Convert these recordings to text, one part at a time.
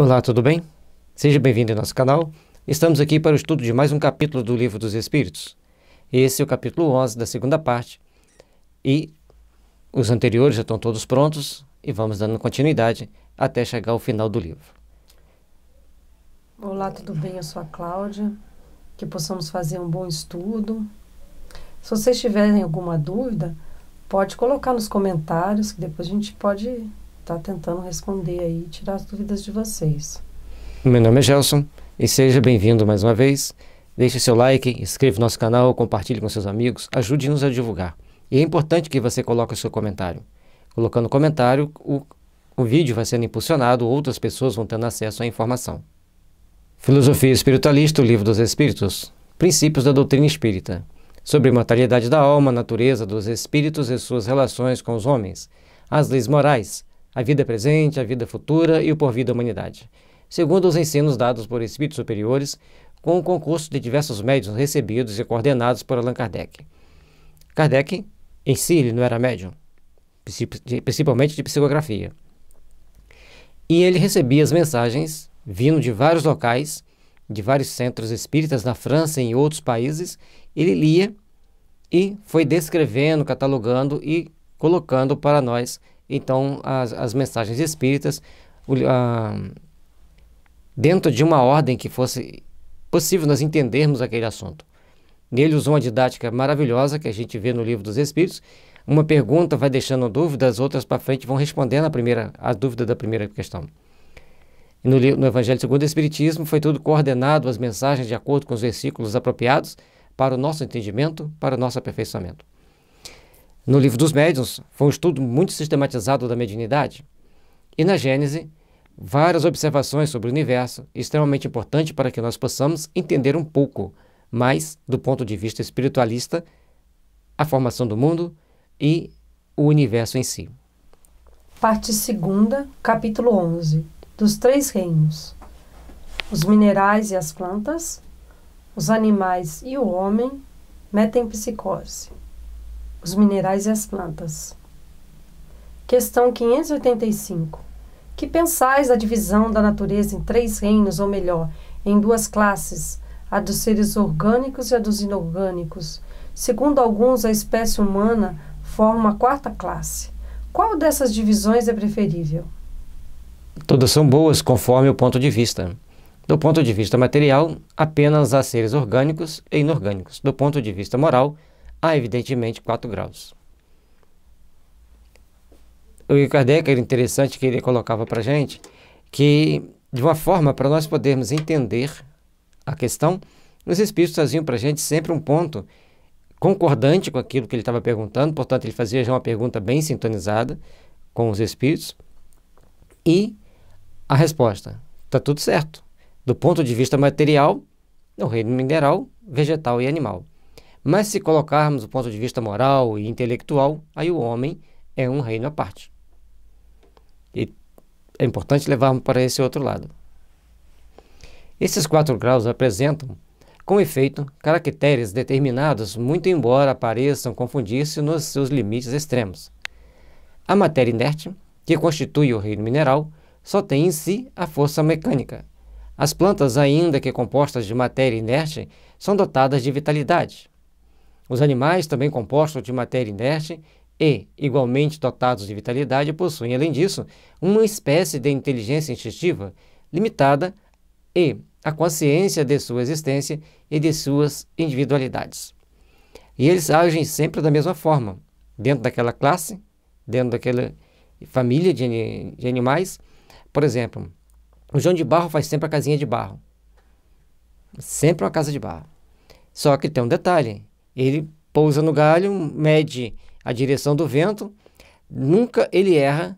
Olá, tudo bem? Seja bem-vindo ao nosso canal. Estamos aqui para o estudo de mais um capítulo do Livro dos Espíritos. Esse é o capítulo 11 da segunda parte e os anteriores já estão todos prontos e vamos dando continuidade até chegar ao final do livro. Olá, tudo bem? Eu sou a Cláudia. Que possamos fazer um bom estudo. Se vocês tiverem alguma dúvida, pode colocar nos comentários, que depois a gente pode está tentando responder aí, tirar as dúvidas de vocês. Meu nome é Gelson e seja bem-vindo mais uma vez. Deixe seu like, inscreva no nosso canal, compartilhe com seus amigos, ajude-nos a divulgar. E é importante que você coloque o seu comentário. Colocando comentário, o, o vídeo vai sendo impulsionado, outras pessoas vão tendo acesso à informação. Filosofia Espiritualista, o Livro dos Espíritos. Princípios da Doutrina Espírita. Sobre mortalidade da alma, natureza dos espíritos e suas relações com os homens. As leis morais a vida presente, a vida futura e o porvir da humanidade, segundo os ensinos dados por espíritos superiores, com o concurso de diversos médiuns recebidos e coordenados por Allan Kardec. Kardec, em si, ele não era médium, principalmente de psicografia. E ele recebia as mensagens vindo de vários locais, de vários centros espíritas na França e em outros países. Ele lia e foi descrevendo, catalogando e colocando para nós então as, as mensagens espíritas, o, a, ah, dentro de uma ordem que fosse possível nós entendermos aquele assunto. Nele usou uma didática maravilhosa que a gente vê no livro dos Espíritos. Uma pergunta vai deixando dúvidas, outras para frente vão respondendo a primeira a dúvida da primeira questão. No, no, Evangelho segundo o Espiritismo foi tudo coordenado as mensagens de acordo com os versículos apropriados para o nosso entendimento, para o nosso aperfeiçoamento. No livro dos médiuns, foi um estudo muito sistematizado da mediunidade. E na Gênese, várias observações sobre o universo, extremamente importante para que nós possamos entender um pouco mais, do ponto de vista espiritualista, a formação do mundo e o universo em si. Parte 2, capítulo 11, dos três reinos. Os minerais e as plantas, os animais e o homem metem psicose os minerais e as plantas. Questão 585. Que pensais da divisão da natureza em três reinos, ou melhor, em duas classes, a dos seres orgânicos e a dos inorgânicos? Segundo alguns, a espécie humana forma a quarta classe. Qual dessas divisões é preferível? Todas são boas, conforme o ponto de vista. Do ponto de vista material, apenas há seres orgânicos e inorgânicos. Do ponto de vista moral, há ah, evidentemente 4 graus. O Kardec era interessante que ele colocava para gente que, de uma forma, para nós podermos entender a questão, os Espíritos traziam para gente sempre um ponto concordante com aquilo que ele estava perguntando, portanto, ele fazia já uma pergunta bem sintonizada com os Espíritos e a resposta: está tudo certo. Do ponto de vista material, no é reino mineral, vegetal e animal. Mas se colocarmos o ponto de vista moral e intelectual, aí o homem é um reino à parte. E é importante levarmos para esse outro lado. Esses quatro graus apresentam, com efeito, caracteres determinados, muito embora pareçam confundir-se nos seus limites extremos. A matéria inerte, que constitui o reino mineral, só tem em si a força mecânica. As plantas, ainda que compostas de matéria inerte, são dotadas de vitalidade. Os animais, também compostos de matéria inerte e, igualmente dotados de vitalidade, possuem, além disso, uma espécie de inteligência instintiva limitada e a consciência de sua existência e de suas individualidades. E eles agem sempre da mesma forma, dentro daquela classe, dentro daquela família de, de animais. Por exemplo, o João de Barro faz sempre a casinha de barro. Sempre uma casa de barro. Só que tem um detalhe: ele pousa no galho, mede a direção do vento, nunca ele erra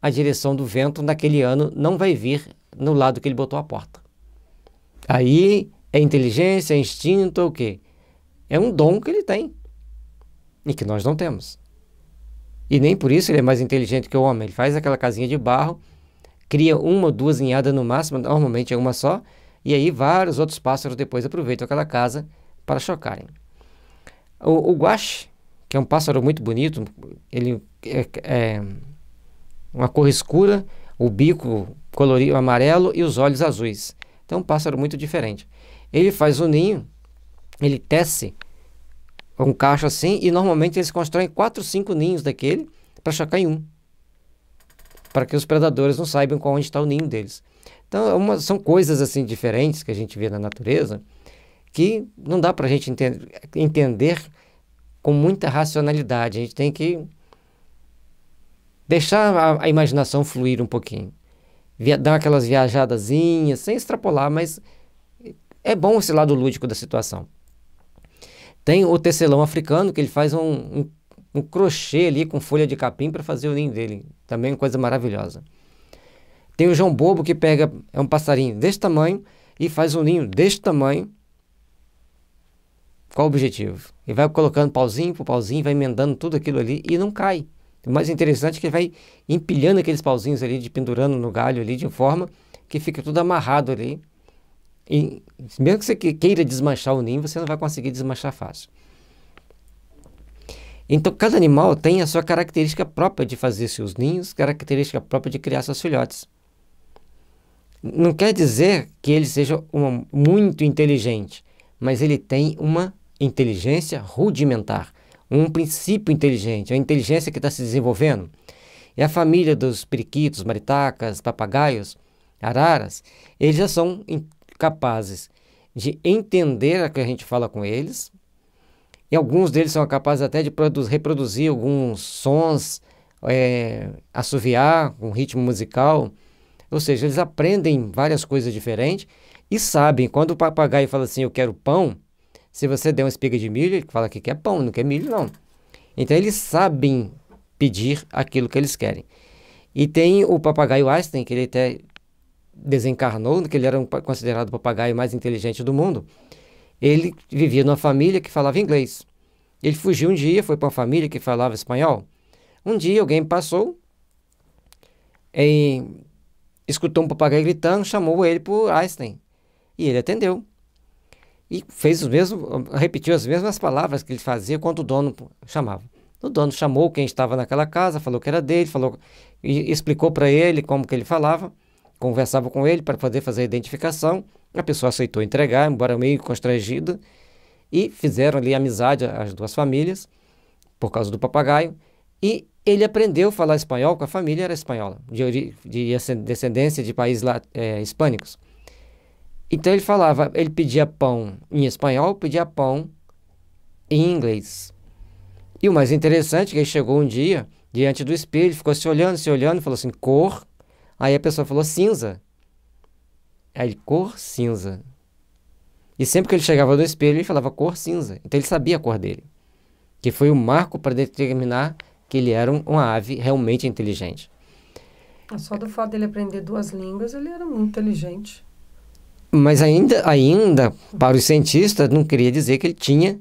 a direção do vento naquele ano, não vai vir no lado que ele botou a porta. Aí é inteligência, é instinto, é o quê? É um dom que ele tem e que nós não temos. E nem por isso ele é mais inteligente que o homem. Ele faz aquela casinha de barro, cria uma ou duas ninhadas no máximo, normalmente é uma só, e aí vários outros pássaros depois aproveitam aquela casa para chocarem. O, o guache, que é um pássaro muito bonito, ele é, é uma cor escura, o bico colorido amarelo e os olhos azuis. Então, é um pássaro muito diferente. Ele faz um ninho, ele tece um cacho assim e normalmente eles constroem quatro, cinco ninhos daquele para chocar em um, para que os predadores não saibam onde está o ninho deles. Então, é uma, são coisas assim diferentes que a gente vê na natureza que não dá para a gente entender com muita racionalidade. A gente tem que deixar a, a imaginação fluir um pouquinho. Via dar aquelas viajadazinhas, sem extrapolar, mas é bom esse lado lúdico da situação. Tem o tecelão africano, que ele faz um, um, um crochê ali com folha de capim para fazer o ninho dele. Também é coisa maravilhosa. Tem o João Bobo, que pega é um passarinho desse tamanho e faz um ninho desse tamanho qual o objetivo? Ele vai colocando pauzinho por pauzinho, vai emendando tudo aquilo ali e não cai. O mais interessante é que ele vai empilhando aqueles pauzinhos ali, de pendurando no galho ali, de forma que fica tudo amarrado ali. E mesmo que você queira desmanchar o ninho, você não vai conseguir desmanchar fácil. Então, cada animal tem a sua característica própria de fazer seus ninhos, característica própria de criar seus filhotes. Não quer dizer que ele seja uma, muito inteligente, mas ele tem uma inteligência rudimentar, um princípio inteligente, é a inteligência que está se desenvolvendo. E a família dos periquitos, maritacas, papagaios, araras, eles já são capazes de entender a que a gente fala com eles, e alguns deles são capazes até de reproduzir alguns sons, é, assoviar um ritmo musical. Ou seja, eles aprendem várias coisas diferentes e sabem. Quando o papagaio fala assim, eu quero pão, se você der uma espiga de milho, ele fala que quer pão, não quer milho, não. Então eles sabem pedir aquilo que eles querem. E tem o papagaio Einstein, que ele até desencarnou, que ele era um, considerado o papagaio mais inteligente do mundo. Ele vivia numa família que falava inglês. Ele fugiu um dia, foi para uma família que falava espanhol. Um dia alguém passou escutou um papagaio gritando, chamou ele por Einstein. E ele atendeu e fez os mesmo repetiu as mesmas palavras que ele fazia quando o dono chamava. O dono chamou quem estava naquela casa, falou que era dele, falou e explicou para ele como que ele falava, conversava com ele para poder fazer a identificação. A pessoa aceitou entregar, embora meio constrangida, e fizeram ali amizade as duas famílias por causa do papagaio. E ele aprendeu a falar espanhol com a família, era espanhola, de, de descendência de países lá, é, hispânicos. Então ele falava, ele pedia pão em espanhol, pedia pão em inglês. E o mais interessante é que ele chegou um dia diante do espelho, ficou se olhando, se olhando, falou assim: cor. Aí a pessoa falou cinza. Aí ele, cor cinza. E sempre que ele chegava no espelho, ele falava cor cinza. Então ele sabia a cor dele. Que foi o marco para determinar que ele era um, uma ave realmente inteligente. Ah, só do fato dele aprender duas línguas, ele era muito inteligente. Mas ainda, ainda para os cientistas, não queria dizer que ele tinha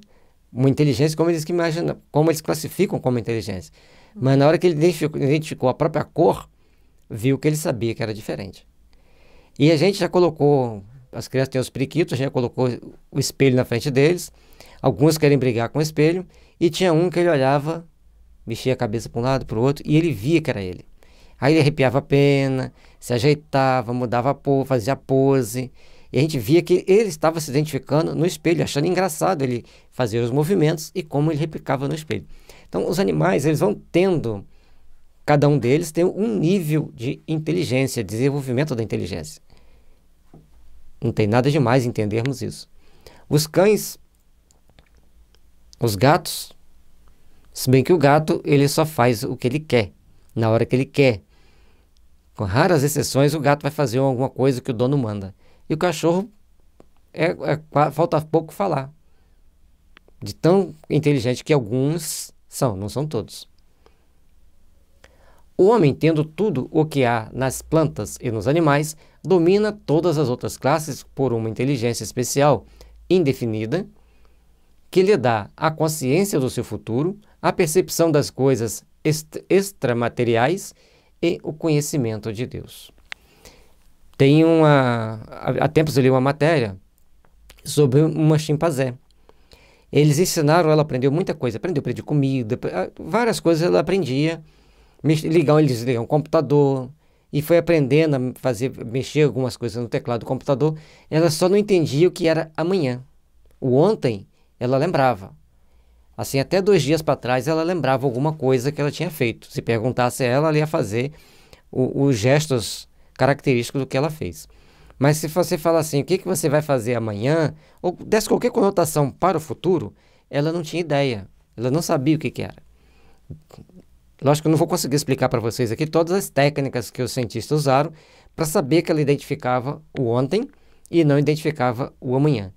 uma inteligência como eles, imaginam, como eles classificam como inteligência. Mas na hora que ele identificou, a própria cor, viu que ele sabia que era diferente. E a gente já colocou, as crianças têm os periquitos, a gente já colocou o espelho na frente deles, alguns querem brigar com o espelho, e tinha um que ele olhava, mexia a cabeça para um lado, para o outro, e ele via que era ele. Aí ele arrepiava a pena, se ajeitava, mudava a pose, fazia pose. E a gente via que ele estava se identificando no espelho, achando engraçado ele fazer os movimentos e como ele replicava no espelho. Então, os animais, eles vão tendo, cada um deles tem um nível de inteligência, desenvolvimento da inteligência. Não tem nada demais entendermos isso. Os cães, os gatos, se bem que o gato, ele só faz o que ele quer, na hora que ele quer. Com raras exceções, o gato vai fazer alguma coisa que o dono manda. E o cachorro é, é, falta pouco falar. De tão inteligente que alguns são, não são todos. O homem, tendo tudo o que há nas plantas e nos animais, domina todas as outras classes por uma inteligência especial, indefinida, que lhe dá a consciência do seu futuro, a percepção das coisas extramateriais e o conhecimento de Deus. Tem uma. Há tempos eu li uma matéria sobre uma chimpanzé. Eles ensinaram, ela aprendeu muita coisa. Aprendeu a aprender comida, várias coisas ela aprendia. Ligar, eles ligam um computador. E foi aprendendo a fazer, mexer algumas coisas no teclado do computador. Ela só não entendia o que era amanhã. O ontem, ela lembrava. Assim, até dois dias para trás, ela lembrava alguma coisa que ela tinha feito. Se perguntasse a ela, ela ia fazer os gestos característico do que ela fez. Mas se você fala assim, o que, que você vai fazer amanhã, ou desse qualquer conotação para o futuro, ela não tinha ideia, ela não sabia o que, que era. Lógico que eu não vou conseguir explicar para vocês aqui todas as técnicas que os cientistas usaram para saber que ela identificava o ontem e não identificava o amanhã.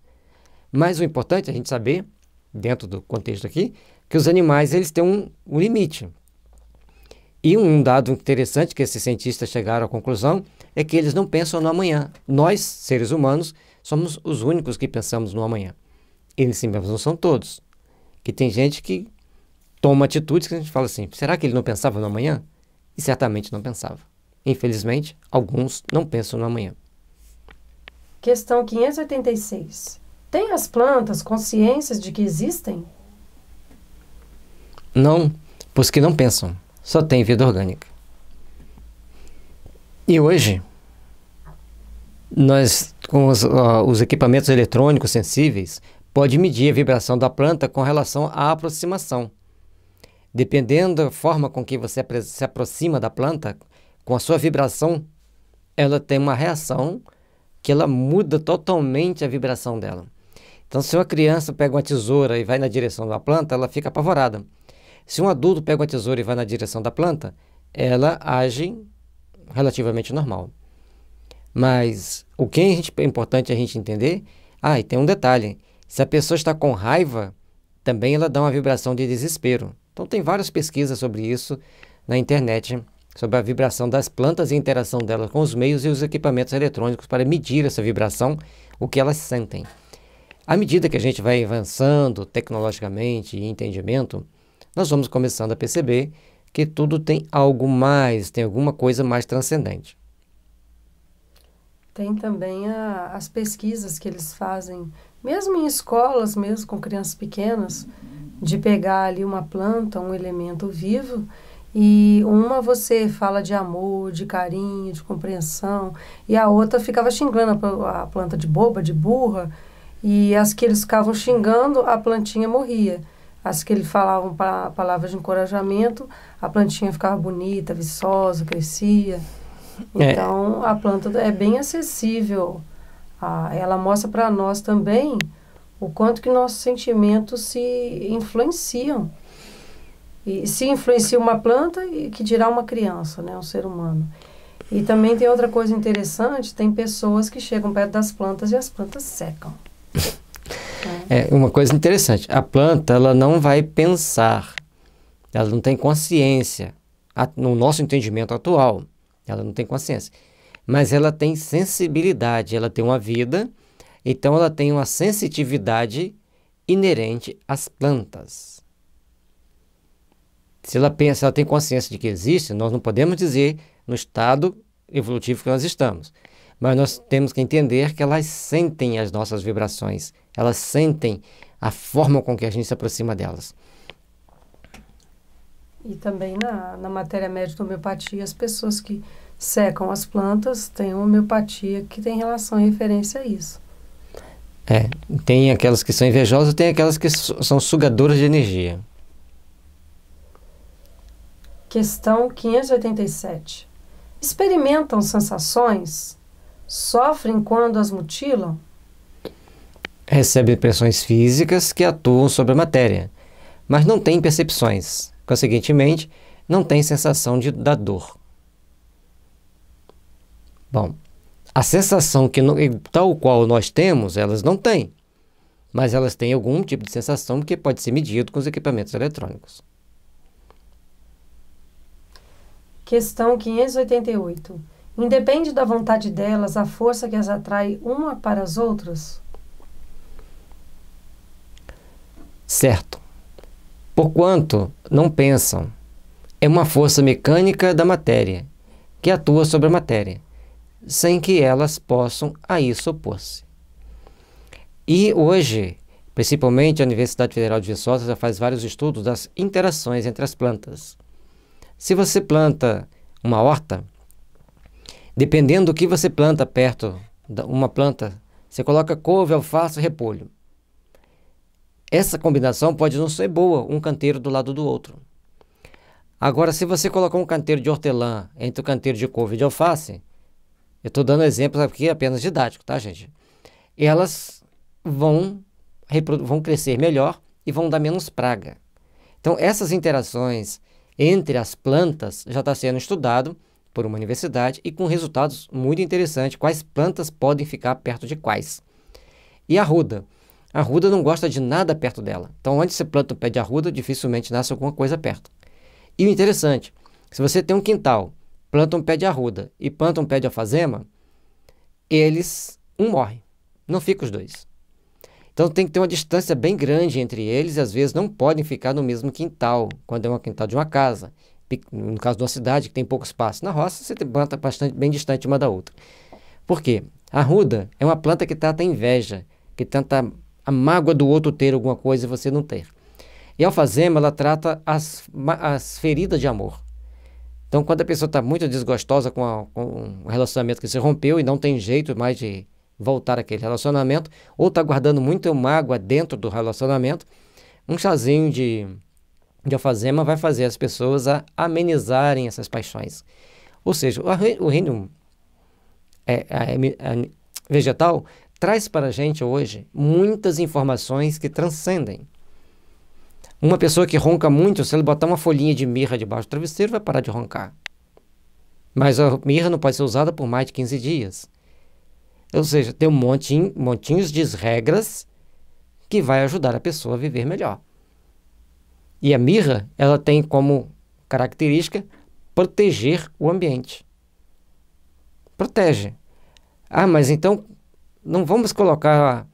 Mas o importante é a gente saber, dentro do contexto aqui, que os animais eles têm um, um limite. E um dado interessante que esses cientistas chegaram à conclusão é que eles não pensam no amanhã. Nós, seres humanos, somos os únicos que pensamos no amanhã. Eles sim, não são todos. Que tem gente que toma atitudes que a gente fala assim: será que ele não pensava no amanhã? E certamente não pensava. Infelizmente, alguns não pensam no amanhã. Questão 586. Tem as plantas consciências de que existem? Não, pois que não pensam só tem vida orgânica. E hoje, nós, com os, uh, os equipamentos eletrônicos sensíveis, pode medir a vibração da planta com relação à aproximação. Dependendo da forma com que você se aproxima da planta, com a sua vibração, ela tem uma reação que ela muda totalmente a vibração dela. Então, se uma criança pega uma tesoura e vai na direção da planta, ela fica apavorada. Se um adulto pega uma tesoura e vai na direção da planta, ela age relativamente normal. Mas o que gente, é importante a gente entender, ah, e tem um detalhe, se a pessoa está com raiva, também ela dá uma vibração de desespero. Então tem várias pesquisas sobre isso na internet, sobre a vibração das plantas e a interação delas com os meios e os equipamentos eletrônicos para medir essa vibração, o que elas sentem. À medida que a gente vai avançando tecnologicamente e entendimento, nós vamos começando a perceber que tudo tem algo mais, tem alguma coisa mais transcendente. Tem também a, as pesquisas que eles fazem, mesmo em escolas, mesmo com crianças pequenas, de pegar ali uma planta, um elemento vivo, e uma você fala de amor, de carinho, de compreensão, e a outra ficava xingando a planta de boba, de burra, e as que eles ficavam xingando, a plantinha morria. As que ele falava pra, palavras de encorajamento, a plantinha ficava bonita, viçosa, crescia. É. Então, é. a planta é bem acessível. Ah, ela mostra para nós também o quanto que nossos sentimentos se influenciam. E se influencia uma planta, e que dirá uma criança, né, um ser humano. E também tem outra coisa interessante, tem pessoas que chegam perto das plantas e as plantas secam. É uma coisa interessante. A planta, ela não vai pensar. Ela não tem consciência. No nosso entendimento atual, ela não tem consciência. Mas ela tem sensibilidade, ela tem uma vida, então ela tem uma sensitividade inerente às plantas. Se ela pensa, ela tem consciência de que existe, nós não podemos dizer no estado evolutivo que nós estamos mas nós temos que entender que elas sentem as nossas vibrações, elas sentem a forma com que a gente se aproxima delas. E também na, na matéria médica da homeopatia, as pessoas que secam as plantas têm homeopatia que tem relação e referência a isso. É, tem aquelas que são invejosas, tem aquelas que são sugadoras de energia. Questão 587. Experimentam sensações sofrem quando as mutilam? Recebem pressões físicas que atuam sobre a matéria, mas não têm percepções. Consequentemente, não têm sensação de, da dor. Bom, a sensação que tal qual nós temos, elas não têm. Mas elas têm algum tipo de sensação que pode ser medido com os equipamentos eletrônicos. Questão 588 independe da vontade delas a força que as atrai uma para as outras? Certo. Porquanto não pensam, é uma força mecânica da matéria que atua sobre a matéria, sem que elas possam a isso opor-se. E hoje, principalmente a Universidade Federal de Viçosa já faz vários estudos das interações entre as plantas. Se você planta uma horta, Dependendo do que você planta perto, de uma planta, você coloca couve, alface, repolho. Essa combinação pode não ser boa, um canteiro do lado do outro. Agora, se você colocar um canteiro de hortelã entre o canteiro de couve e de alface, eu estou dando exemplos aqui apenas didáticos, tá, gente? Elas vão, vão crescer melhor e vão dar menos praga. Então, essas interações entre as plantas já está sendo estudado por uma universidade e com resultados muito interessantes, quais plantas podem ficar perto de quais. E a ruda A ruda não gosta de nada perto dela. Então, onde você planta um pé de arruda, dificilmente nasce alguma coisa perto. E o interessante, se você tem um quintal, planta um pé de arruda e planta um pé de alfazema, eles, um morre, não fica os dois. Então tem que ter uma distância bem grande entre eles e às vezes não podem ficar no mesmo quintal, quando é um quintal de uma casa no caso de uma cidade que tem pouco espaço. Na roça, você planta bastante, bem distante uma da outra. Por quê? A ruda é uma planta que trata a inveja, que tenta a mágoa do outro ter alguma coisa e você não ter. E a alfazema, ela trata as, as feridas de amor. Então, quando a pessoa está muito desgostosa com, a, com um relacionamento que se rompeu e não tem jeito mais de voltar àquele relacionamento, ou está guardando muito mágoa dentro do relacionamento, um chazinho de de alfazema vai fazer as pessoas a amenizarem essas paixões. Ou seja, o, o é, é, vegetal traz para a gente hoje muitas informações que transcendem. Uma pessoa que ronca muito, se ele botar uma folhinha de mirra debaixo do travesseiro, vai parar de roncar. Mas a mirra não pode ser usada por mais de 15 dias. Ou seja, tem um montinho, montinhos de regras que vai ajudar a pessoa a viver melhor. E a mirra, ela tem como característica proteger o ambiente. Protege. Ah, mas então não vamos colocar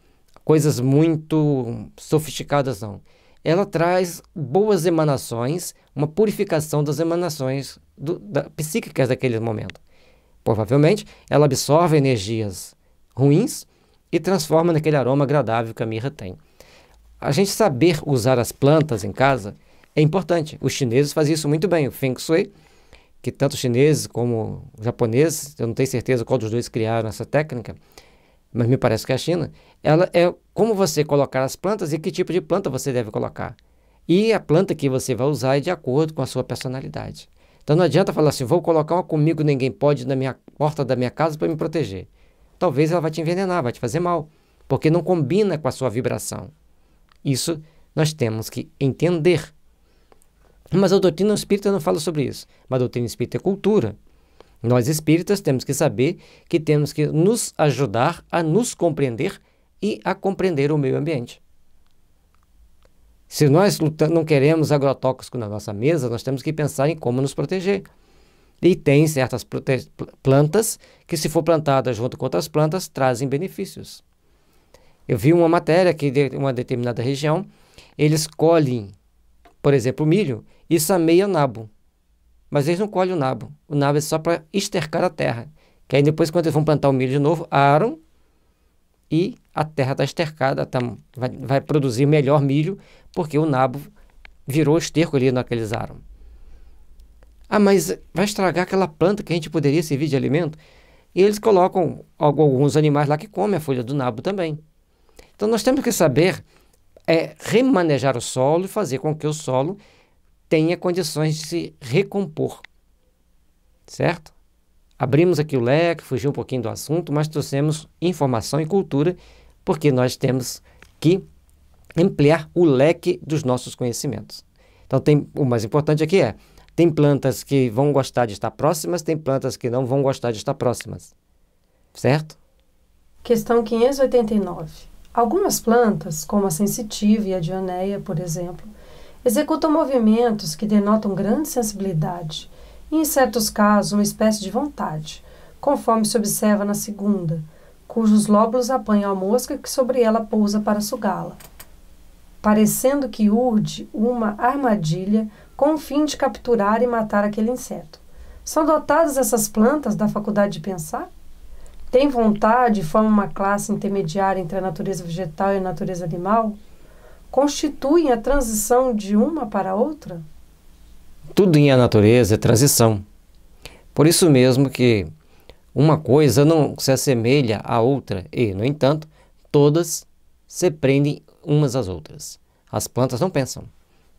coisas muito sofisticadas, não. Ela traz boas emanações, uma purificação das emanações do, da, psíquicas daquele momento. Provavelmente, ela absorve energias ruins e transforma naquele aroma agradável que a mirra tem a gente saber usar as plantas em casa é importante. Os chineses fazem isso muito bem. O Feng Shui, que tanto os chineses como os japoneses, eu não tenho certeza qual dos dois criaram essa técnica, mas me parece que é a China, ela é como você colocar as plantas e que tipo de planta você deve colocar. E a planta que você vai usar é de acordo com a sua personalidade. Então não adianta falar assim, vou colocar uma comigo, ninguém pode na minha porta da minha casa para me proteger. Talvez ela vai te envenenar, vai te fazer mal, porque não combina com a sua vibração. Isso nós temos que entender. Mas a doutrina espírita não fala sobre isso. Mas a doutrina espírita é cultura. Nós espíritas temos que saber que temos que nos ajudar a nos compreender e a compreender o meio ambiente. Se nós não queremos agrotóxico na nossa mesa, nós temos que pensar em como nos proteger. E tem certas plantas que, se for plantadas junto com outras plantas, trazem benefícios. Eu vi uma matéria que de uma determinada região, eles colhem, por exemplo, milho e sameiam nabo. Mas eles não colhem o nabo. O nabo é só para estercar a terra. Que aí depois, quando eles vão plantar o milho de novo, aram e a terra está estercada, tá, vai, vai, produzir melhor milho, porque o nabo virou esterco ali naqueles aram. Ah, mas vai estragar aquela planta que a gente poderia servir de alimento? E eles colocam alguns animais lá que comem a folha do nabo também. Então nós temos que saber é, remanejar o solo e fazer com que o solo tenha condições de se recompor. Certo? Abrimos aqui o leque, fugiu um pouquinho do assunto, mas trouxemos informação e cultura, porque nós temos que ampliar o leque dos nossos conhecimentos. Então, tem, o mais importante aqui é: tem plantas que vão gostar de estar próximas, tem plantas que não vão gostar de estar próximas. Certo? Questão 589. Algumas plantas, como a sensitiva e a dioneia, por exemplo, executam movimentos que denotam grande sensibilidade e, em certos casos, uma espécie de vontade, conforme se observa na segunda, cujos lóbulos apanham a mosca que sobre ela pousa para sugá-la, parecendo que urde uma armadilha com o fim de capturar e matar aquele inseto. São dotadas essas plantas da faculdade de pensar? tem vontade forma uma classe intermediária entre a natureza vegetal e a natureza animal? Constituem a transição de uma para outra? Tudo em a natureza é transição. Por isso mesmo que uma coisa não se assemelha à outra e, no entanto, todas se prendem umas às outras. As plantas não pensam,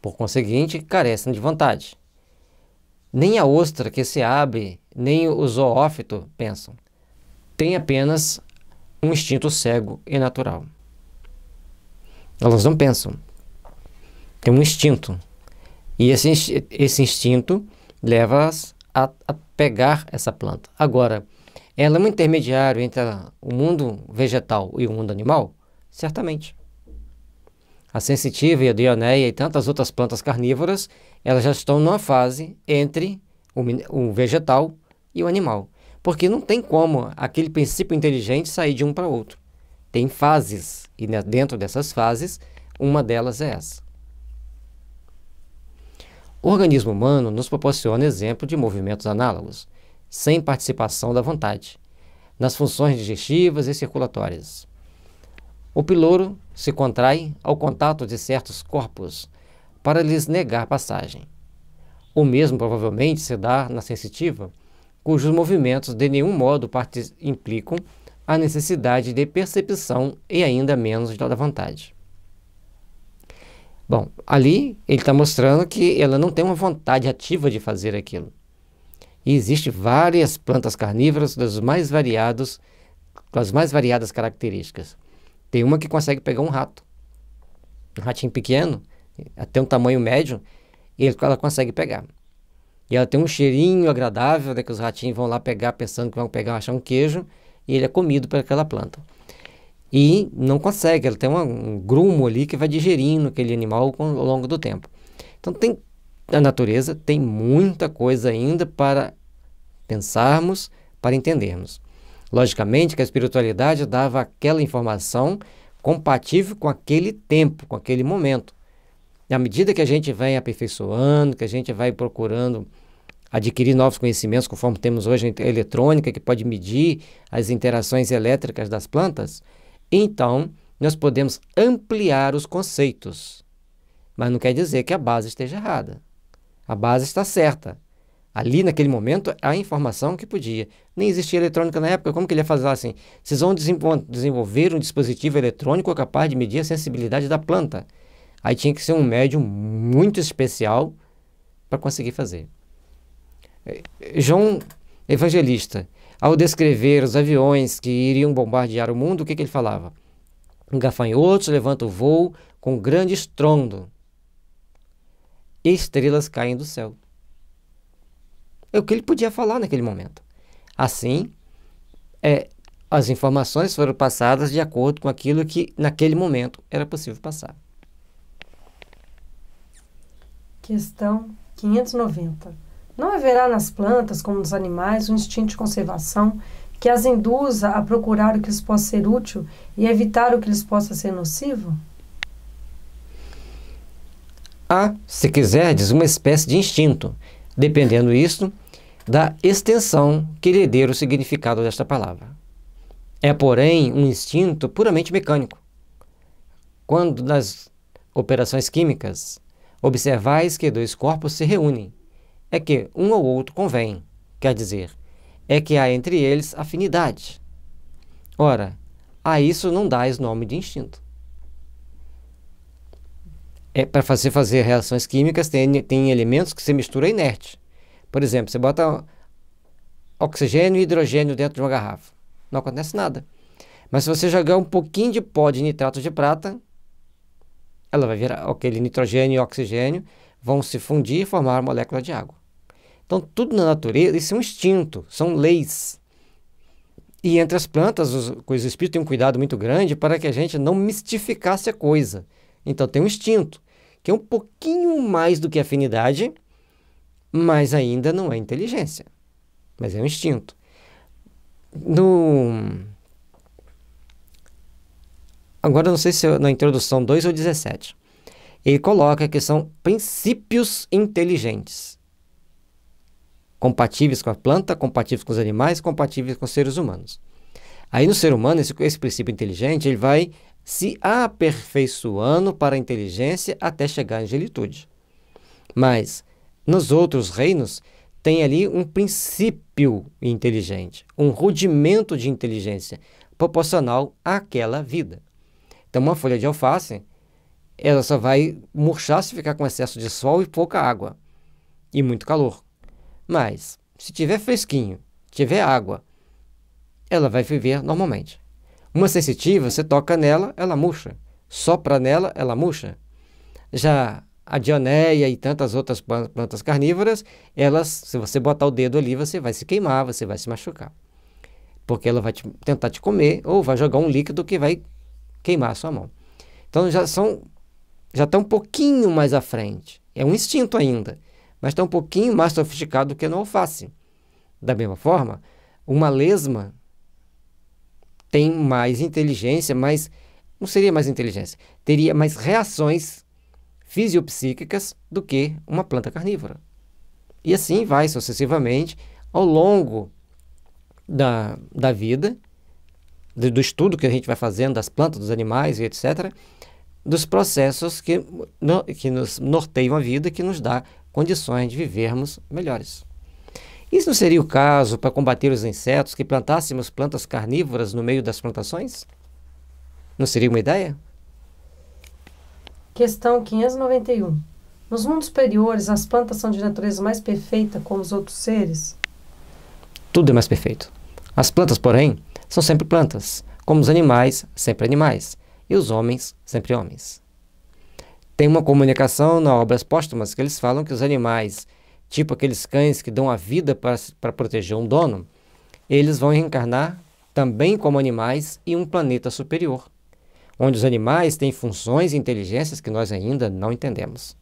por conseguinte, carecem de vontade. Nem a ostra que se abre, nem o zoófito pensam têm apenas um instinto cego e natural. Elas não pensam. Tem um instinto. E esse, esse instinto leva-as a, a pegar essa planta. Agora, ela é um intermediário entre a, o mundo vegetal e o mundo animal? Certamente. A sensitiva e a dioneia e tantas outras plantas carnívoras, elas já estão numa fase entre o, o vegetal e o animal. Porque não tem como aquele princípio inteligente sair de um para outro. Tem fases, e dentro dessas fases, uma delas é essa. O organismo humano nos proporciona exemplo de movimentos análogos, sem participação da vontade, nas funções digestivas e circulatórias. O piloro se contrai ao contato de certos corpos para lhes negar passagem. O mesmo provavelmente se dá na sensitiva, cujos movimentos de nenhum modo implicam a necessidade de percepção e ainda menos da vontade. Bom, ali ele está mostrando que ela não tem uma vontade ativa de fazer aquilo. E existem várias plantas carnívoras das mais variados, com as mais variadas características. Tem uma que consegue pegar um rato, um ratinho pequeno, até um tamanho médio, e ela consegue pegar. E ela tem um cheirinho agradável, né, que os ratinhos vão lá pegar pensando que vão pegar, achar um queijo, e ele é comido por aquela planta. E não consegue, ela tem um grumo ali que vai digerindo aquele animal ao longo do tempo. Então tem a natureza tem muita coisa ainda para pensarmos, para entendermos. Logicamente que a espiritualidade dava aquela informação compatível com aquele tempo, com aquele momento. E à medida que a gente vai aperfeiçoando, que a gente vai procurando adquirir novos conhecimentos, conforme temos hoje a eletrônica, que pode medir as interações elétricas das plantas, então nós podemos ampliar os conceitos. Mas não quer dizer que a base esteja errada. A base está certa. Ali, naquele momento, a informação que podia. Nem existia eletrônica na época. Como que ele ia fazer assim? Vocês vão desenvolver um dispositivo eletrônico capaz de medir a sensibilidade da planta. Aí tinha que ser um médium muito especial para conseguir fazer. João Evangelista, ao descrever os aviões que iriam bombardear o mundo, o que, que ele falava? Gafanhotos levantam o voo com grande estrondo. Estrelas caem do céu. É o que ele podia falar naquele momento. Assim, é, as informações foram passadas de acordo com aquilo que naquele momento era possível passar. Questão 590. Não haverá nas plantas, como nos animais, um instinto de conservação que as induza a procurar o que lhes possa ser útil e evitar o que lhes possa ser nocivo? Há, se quiserdes, uma espécie de instinto, dependendo isso da extensão que lhe der o significado desta palavra. É, porém, um instinto puramente mecânico. Quando nas operações químicas observais que dois corpos se reúnem, é que um ou outro convém, quer dizer, é que há entre eles afinidade. Ora, a isso não dás nome de instinto. É para fazer, fazer reações químicas, tem, tem elementos que se mistura inerte. Por exemplo, você bota oxigênio e hidrogênio dentro de uma garrafa. Não acontece nada. Mas se você jogar um pouquinho de pó de nitrato de prata, ela vai virar aquele nitrogênio e oxigênio vão se fundir e formar a molécula de água. Então, tudo na natureza, isso é um instinto, são leis. E entre as plantas, os, os espíritos têm um cuidado muito grande para que a gente não mistificasse a coisa. Então, tem um instinto, que é um pouquinho mais do que afinidade, mas ainda não é inteligência. Mas é um instinto. No... Agora, não sei se é na introdução 2 ou 17, ele coloca que são princípios inteligentes compatíveis com a planta, compatíveis com os animais, compatíveis com os seres humanos. Aí no ser humano, esse, esse princípio inteligente, ele vai se aperfeiçoando para a inteligência até chegar à angelitude. Mas nos outros reinos, tem ali um princípio inteligente, um rudimento de inteligência proporcional àquela vida. Então, uma folha de alface, ela só vai murchar se ficar com excesso de sol e pouca água e muito calor. Mas, se tiver fresquinho, tiver água, ela vai viver normalmente. Uma sensitiva, você toca nela, ela murcha. Sopra nela, ela murcha. Já a dioneia e tantas outras plantas carnívoras, elas, se você botar o dedo ali, você vai se queimar, você vai se machucar. Porque ela vai te, tentar te comer ou vai jogar um líquido que vai queimar a sua mão. Então já são já está um pouquinho mais à frente. É um instinto ainda mas está um pouquinho mais sofisticado do que no alface. Da mesma forma, uma lesma tem mais inteligência, mas não seria mais inteligência, teria mais reações fisiopsíquicas do que uma planta carnívora. E assim vai sucessivamente ao longo da, da vida, do, do estudo que a gente vai fazendo das plantas, dos animais e etc., dos processos que, no, que nos norteiam a vida, que nos dá condições de vivermos melhores. Isso não seria o caso para combater os insetos que plantássemos plantas carnívoras no meio das plantações? Não seria uma ideia? Questão 591. Nos mundos superiores, as plantas são de natureza mais perfeita como os outros seres? Tudo é mais perfeito. As plantas, porém, são sempre plantas, como os animais, sempre animais, e os homens, sempre homens. Tem uma comunicação na Obras Póstumas que eles falam que os animais, tipo aqueles cães que dão a vida para proteger um dono, eles vão reencarnar também como animais em um planeta superior, onde os animais têm funções e inteligências que nós ainda não entendemos.